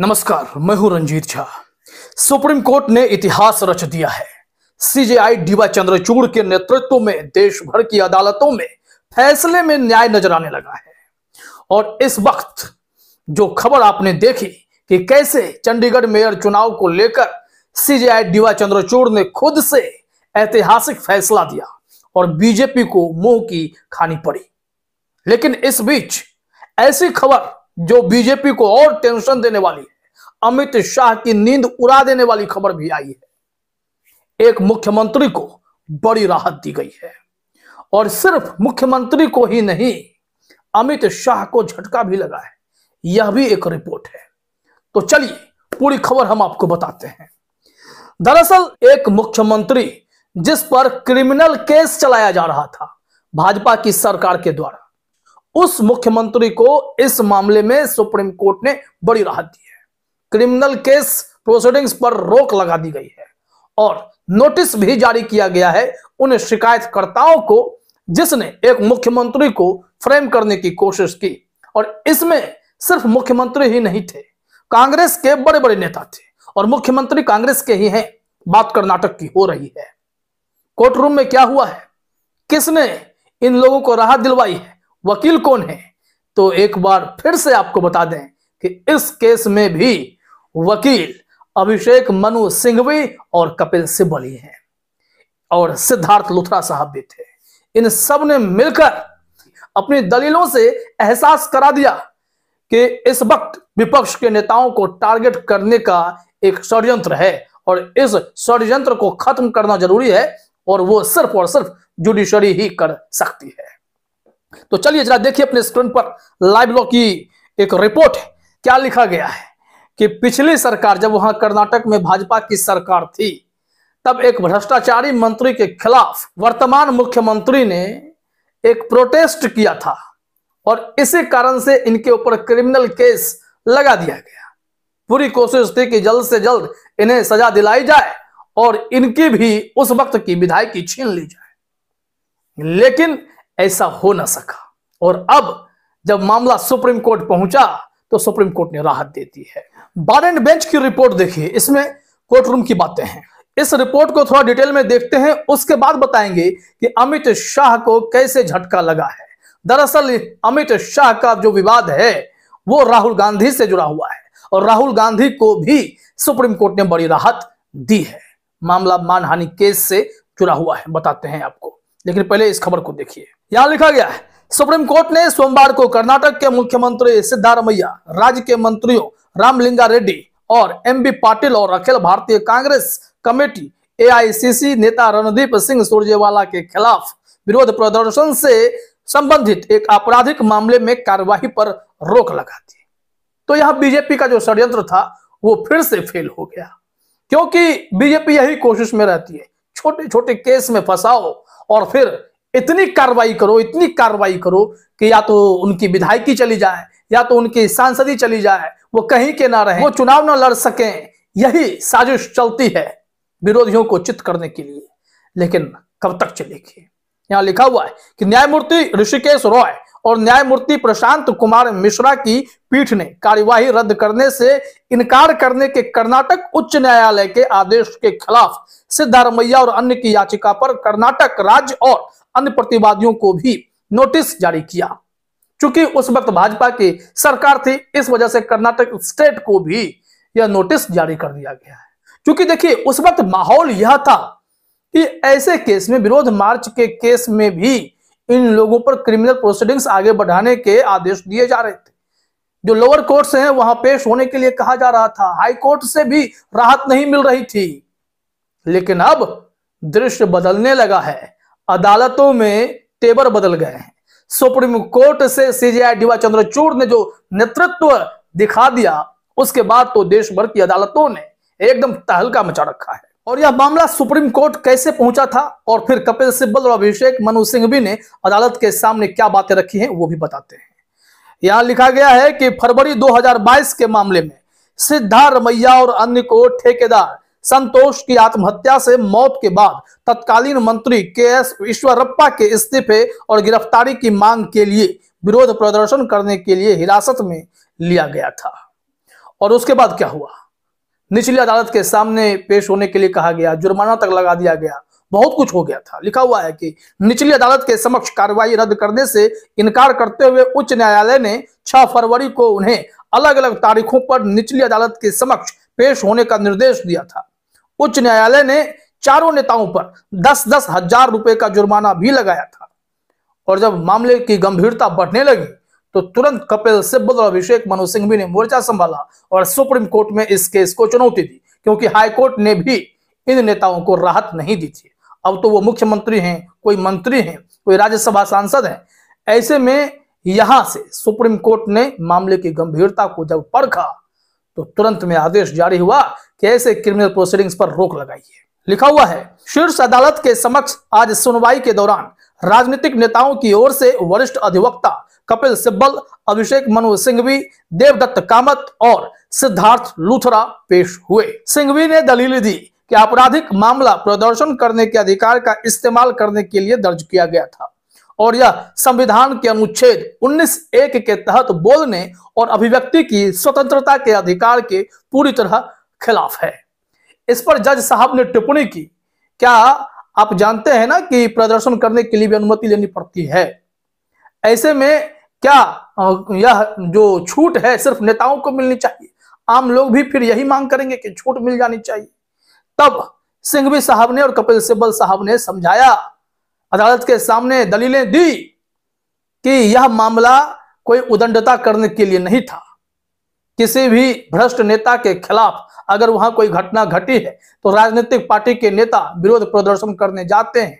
नमस्कार मैं हूं रंजीत झा सुप्रीम कोर्ट ने इतिहास रच दिया है सीजेआई डीवा चंद्रचूड़ के नेतृत्व में देश भर की अदालतों में फैसले में न्याय नजर आने लगा है और इस वक्त जो खबर आपने देखी कि कैसे चंडीगढ़ मेयर चुनाव को लेकर सीजेआई डीवा चंद्रचूड़ ने खुद से ऐतिहासिक फैसला दिया और बीजेपी को मुंह की खानी पड़ी लेकिन इस बीच ऐसी खबर जो बीजेपी को और टेंशन देने वाली है अमित शाह की नींद उड़ा देने वाली खबर भी आई है एक मुख्यमंत्री को बड़ी राहत दी गई है और सिर्फ मुख्यमंत्री को ही नहीं अमित शाह को झटका भी लगा है यह भी एक रिपोर्ट है तो चलिए पूरी खबर हम आपको बताते हैं दरअसल एक मुख्यमंत्री जिस पर क्रिमिनल केस चलाया जा रहा था भाजपा की सरकार के द्वारा उस मुख्यमंत्री को इस मामले में सुप्रीम कोर्ट ने बड़ी राहत दी है क्रिमिनल केस प्रोसीडिंग्स पर रोक लगा दी गई है और नोटिस भी जारी किया गया है उन शिकायतकर्ताओं को जिसने एक मुख्यमंत्री को फ्रेम करने की कोशिश की और इसमें सिर्फ मुख्यमंत्री ही नहीं थे कांग्रेस के बड़े बड़े नेता थे और मुख्यमंत्री कांग्रेस के ही हैं बात कर्नाटक की हो रही है कोर्ट रूम में क्या हुआ है किसने इन लोगों को राहत दिलवाई है वकील कौन है तो एक बार फिर से आपको बता दें कि इस केस में भी वकील अभिषेक मनु सिंघवी और कपिल सिब्बली हैं और सिद्धार्थ लुथरा साहब भी थे इन सब ने मिलकर अपनी दलीलों से एहसास करा दिया कि इस वक्त विपक्ष के नेताओं को टारगेट करने का एक षड्यंत्र है और इस षड्यंत्र को खत्म करना जरूरी है और वो सिर्फ और सिर्फ जुडिशरी ही कर सकती है तो चलिए जरा देखिए अपने स्क्रीन पर लाइव लॉ की एक रिपोर्ट है क्या लिखा गया है कि पिछली सरकार जब वहां कर्नाटक में भाजपा की सरकार थी तब एक भ्रष्टाचारी मंत्री के खिलाफ वर्तमान मुख्यमंत्री ने एक प्रोटेस्ट किया था और इसी कारण से इनके ऊपर क्रिमिनल केस लगा दिया गया पूरी कोशिश थी कि जल्द से जल्द इन्हें सजा दिलाई जाए और इनकी भी उस वक्त की विधायकी छीन ली जाए लेकिन ऐसा हो ना सका और अब जब मामला सुप्रीम कोर्ट पहुंचा तो सुप्रीम कोर्ट ने राहत दे दी है बार एंड बेंच की रिपोर्ट देखिए इसमें कोर्ट रूम की बातें हैं इस रिपोर्ट को थोड़ा डिटेल में देखते हैं उसके बाद बताएंगे कि अमित शाह को कैसे झटका लगा है दरअसल अमित शाह का जो विवाद है वो राहुल गांधी से जुड़ा हुआ है और राहुल गांधी को भी सुप्रीम कोर्ट ने बड़ी राहत दी है मामला मानहानि केस से जुड़ा हुआ है बताते हैं आपको लेकिन पहले इस खबर को देखिए यहां लिखा गया है सुप्रीम कोर्ट ने सोमवार को कर्नाटक के मुख्यमंत्री सिद्धारमैया राज्य के मंत्रियों रामलिंगा रेड्डी और एम बी पाटिल और अखिल भारतीय कांग्रेस कमेटी एआईसीसी नेता रणदीप सिंह सुरजेवाला के खिलाफ विरोध प्रदर्शन से संबंधित एक आपराधिक मामले में कार्यवाही पर रोक लगा दी तो यह बीजेपी का जो षड्यंत्र था वो फिर से फेल हो गया क्योंकि बीजेपी यही कोशिश में रहती है छोटे छोटे केस में फंसाओ और फिर इतनी कार्रवाई करो इतनी कार्रवाई करो कि या तो उनकी विधायकी चली जाए या तो उनकी सांसदी चली जाए वो कहीं के ना रहे वो चुनाव ना लड़ सके यही साजिश चलती है विरोधियों को चित करने के लिए लेकिन कब तक चलेगी यहाँ लिखा हुआ है कि न्यायमूर्ति ऋषिकेश रॉय और न्यायमूर्ति प्रशांत कुमार मिश्रा की पीठ ने कार्यवाही रद्द करने से इनकार करने के कर्नाटक उच्च न्यायालय के आदेश के खिलाफ सिद्धारमैया और अन्य की याचिका पर कर्नाटक राज्य और अन्य प्रतिवादियों को भी नोटिस जारी किया चूंकि उस वक्त भाजपा की सरकार थी इस वजह से कर्नाटक स्टेट को भी यह नोटिस जारी कर दिया गया है क्योंकि देखिए उस वक्त माहौल यह था कि ऐसे केस में विरोध मार्च के केस में भी इन लोगों पर क्रिमिनल प्रोसीडिंग्स आगे बढ़ाने के आदेश दिए जा रहे थे जो लोअर कोर्ट से हैं वहां पेश होने के लिए कहा जा रहा था हाई कोर्ट से भी राहत नहीं मिल रही थी लेकिन अब दृश्य बदलने लगा है अदालतों में टेबर बदल गए हैं सुप्रीम कोर्ट से सीजेआई डीवा चंद्रचूड़ ने जो नेतृत्व दिखा दिया उसके बाद तो देश भर की अदालतों ने एकदम तहलका मचा रखा है और यह मामला सुप्रीम कोर्ट कैसे पहुंचा था और फिर कपिल सिब्बल और अभिषेक मनु सिंह भी ने अदालत के सामने क्या बातें रखी हैं वो भी बताते हैं यहां लिखा गया है कि फरवरी 2022 के मामले में सिद्धारमैया और अन्य को ठेकेदार संतोष की आत्महत्या से मौत के बाद तत्कालीन मंत्री के एस ईश्वरप्पा के इस्तीफे और गिरफ्तारी की मांग के लिए विरोध प्रदर्शन करने के लिए हिरासत में लिया गया था और उसके बाद क्या हुआ निचली अदालत के सामने पेश होने के लिए कहा गया जुर्माना तक लगा दिया गया बहुत कुछ हो गया था लिखा हुआ है कि निचली अदालत के समक्ष कार्रवाई रद्द करने से इनकार करते हुए उच्च न्यायालय ने 6 फरवरी को उन्हें अलग अलग तारीखों पर निचली अदालत के समक्ष पेश होने का निर्देश दिया था उच्च न्यायालय ने चारों नेताओं पर दस दस हजार रुपए का जुर्माना भी लगाया था और जब मामले की गंभीरता बढ़ने लगी तो तुरंत कपिल सिब्बल और अभिषेक मनु सिंघवी ने मोर्चा संभाला और सुप्रीम कोर्ट में इस केस को चुनौती दी क्योंकि हाईकोर्ट ने भी इन नेताओं को राहत नहीं दी थी अब तो वो मुख्यमंत्री हैं कोई मंत्री हैं कोई राज्यसभा सांसद हैं ऐसे में यहां से सुप्रीम कोर्ट ने मामले की गंभीरता को जब परखा तो तुरंत में आदेश जारी हुआ केस क्रिमिनल प्रोसीडिंग्स पर रोक लगाई है लिखा हुआ है शीर्ष अदालत के समक्ष आज सुनवाई के दौरान राजनीतिक नेताओं की ओर से वरिष्ठ अधिवक्ता कपिल सिब्बल अभिषेक मनु सिंघवी देवदत्त कामत और सिद्धार्थ लूथरा पेश हुए सिंघवी ने दलील दी कि आपराधिक मामला प्रदर्शन करने के अधिकार का इस्तेमाल करने के लिए दर्ज किया गया था और यह संविधान के अनुच्छेद 19 एक के तहत बोलने और अभिव्यक्ति की स्वतंत्रता के अधिकार के पूरी तरह खिलाफ है इस पर जज साहब ने टिप्पणी की क्या आप जानते हैं ना कि प्रदर्शन करने के लिए भी अनुमति लेनी पड़ती है ऐसे में क्या यह जो छूट है सिर्फ नेताओं को मिलनी चाहिए आम लोग भी फिर यही मांग करेंगे कि छूट मिल जानी चाहिए तब सिंघवी साहब ने और कपिल सिब्बल साहब ने समझाया अदालत के सामने दलीलें दी कि यह मामला कोई उदंडता करने के लिए नहीं था किसी भी भ्रष्ट नेता के खिलाफ अगर वहां कोई घटना घटी है तो राजनीतिक पार्टी के नेता विरोध प्रदर्शन करने जाते हैं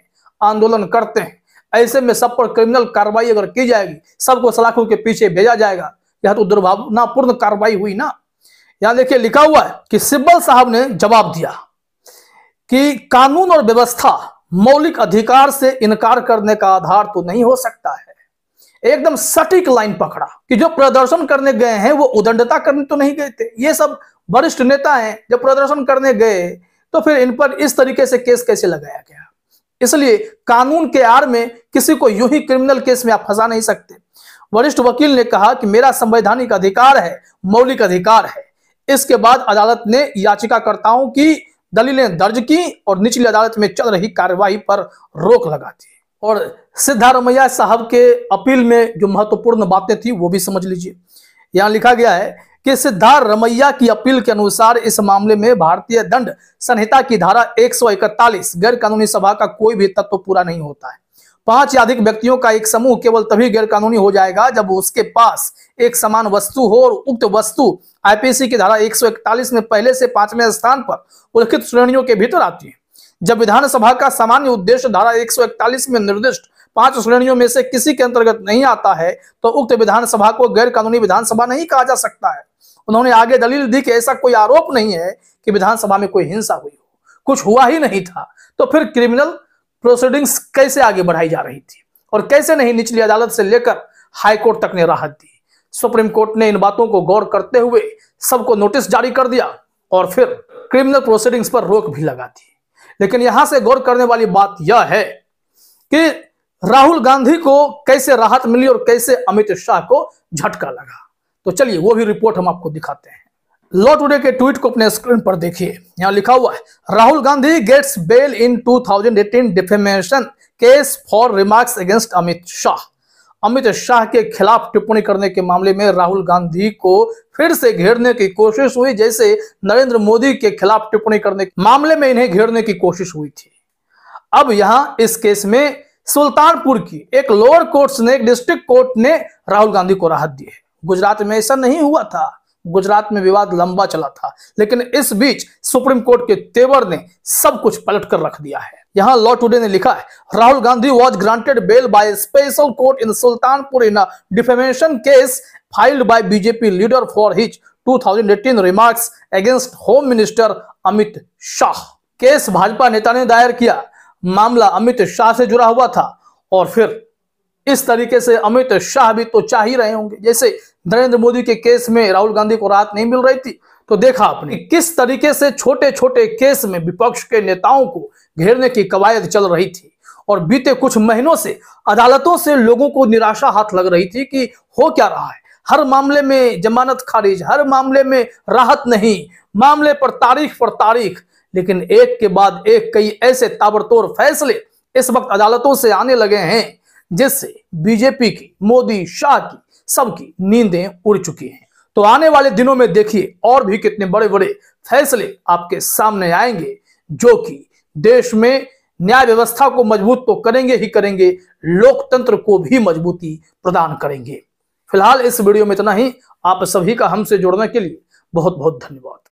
आंदोलन करते हैं ऐसे में सब पर क्रिमिनल कार्रवाई अगर की जाएगी सबको सलाखों के पीछे भेजा जाएगा यह तो दुर्भावनापूर्ण कार्रवाई हुई ना यहां देखिए लिखा हुआ है कि सिब्बल साहब ने जवाब दिया कि कानून और व्यवस्था मौलिक अधिकार से इनकार करने का आधार तो नहीं हो सकता है एकदम सटीक लाइन पकड़ा कि जो प्रदर्शन करने गए हैं वो उदंडता करने तो नहीं गए थे ये सब वरिष्ठ नेता हैं जब प्रदर्शन करने गए तो फिर इन पर इस तरीके से केस कैसे लगाया गया इसलिए कानून के आड़ में किसी को यूं ही क्रिमिनल केस में आप फंसा नहीं सकते वरिष्ठ वकील ने कहा कि मेरा संवैधानिक अधिकार है मौलिक अधिकार है इसके बाद अदालत ने याचिकाकर्ताओं की दलीलें दर्ज की और निचली अदालत में चल रही कार्यवाही पर रोक लगा दी और सिद्धारमैया साहब के अपील में जो महत्वपूर्ण बातें थी वो भी समझ लीजिए यहाँ लिखा गया है कि रमैया की अपील के अनुसार इस मामले में भारतीय दंड संहिता की धारा 141 गैर कानूनी सभा का कोई भी तत्व पूरा नहीं होता है पांच या अधिक व्यक्तियों का एक समूह केवल तभी गैर कानूनी हो जाएगा जब उसके पास एक समान वस्तु हो और उक्त वस्तु आईपीसी की धारा 141 में पहले से पांचवें स्थान पर उल्लिखित श्रेणियों के भीतर आती है जब विधानसभा का सामान्य उद्देश्य धारा 141 में निर्दिष्ट पांच श्रेणियों में से किसी के अंतर्गत नहीं आता है तो उक्त विधानसभा को गैर कानूनी विधानसभा नहीं कहा जा सकता है उन्होंने आगे दलील दी कि ऐसा कोई आरोप नहीं है कि विधानसभा में कोई हिंसा हुई हो कुछ हुआ ही नहीं था तो फिर क्रिमिनल प्रोसीडिंग्स कैसे आगे बढ़ाई जा रही थी और कैसे नहीं निचली अदालत से लेकर हाईकोर्ट तक ने राहत दी सुप्रीम कोर्ट ने इन बातों को गौर करते हुए सबको नोटिस जारी कर दिया और फिर क्रिमिनल प्रोसीडिंग्स पर रोक भी लगा दी लेकिन यहां से गौर करने वाली बात यह है कि राहुल गांधी को कैसे राहत मिली और कैसे अमित शाह को झटका लगा तो चलिए वो भी रिपोर्ट हम आपको दिखाते हैं लॉ टुडे के ट्वीट को अपने स्क्रीन पर देखिए यहां लिखा हुआ है Rahul Gandhi gets bail in 2018 defamation case for remarks against Amit Shah Amit Shah के खिलाफ टिप्पणी करने के मामले में राहुल गांधी को फिर से घेरने की कोशिश हुई जैसे नरेंद्र मोदी के खिलाफ टिप्पणी करने के मामले में इन्हें घेरने की कोशिश हुई थी अब यहां इस केस में सुल्तानपुर की एक लोअर कोर्ट ने एक डिस्ट्रिक्ट कोर्ट ने राहुल गांधी को राहत दी है गुजरात में ऐसा नहीं हुआ था गुजरात में विवाद लंबा चला था लेकिन इस बीच सुप्रीम कोर्ट के तेवर ने सब कुछ पलट कर रख दिया है यहां लॉ टुडे ने लिखा है Rahul Gandhi was granted bail by special court in Sultanpur in defamation case filed by BJP leader for his 2018 remarks against home minister Amit Shah case Bhajpa नेता ने दायर किया मामला अमित शाह से जुड़ा हुआ था और फिर इस तरीके से अमित शाह भी तो चाह ही रहे होंगे जैसे नरेंद्र मोदी के केस में राहुल गांधी को राहत नहीं मिल रही थी तो देखा आपने किस तरीके से छोटे छोटे केस में विपक्ष के नेताओं को घेरने की कवायद चल रही थी और बीते कुछ महीनों से अदालतों से लोगों को निराशा हाथ लग रही थी कि हो क्या रहा है हर मामले में जमानत खारिज हर मामले में राहत नहीं मामले पर तारीख पर तारीख लेकिन एक के बाद एक कई ऐसे ताबड़तोड़ फैसले इस वक्त अदालतों से आने लगे हैं जिससे बीजेपी की मोदी शाह की सबकी नींदें उड़ चुकी हैं तो आने वाले दिनों में देखिए और भी कितने बड़े बड़े फैसले आपके सामने आएंगे जो कि देश में न्याय व्यवस्था को मजबूत तो करेंगे ही करेंगे लोकतंत्र को भी मजबूती प्रदान करेंगे फिलहाल इस वीडियो में इतना ही आप सभी का हमसे जुड़ने के लिए बहुत बहुत धन्यवाद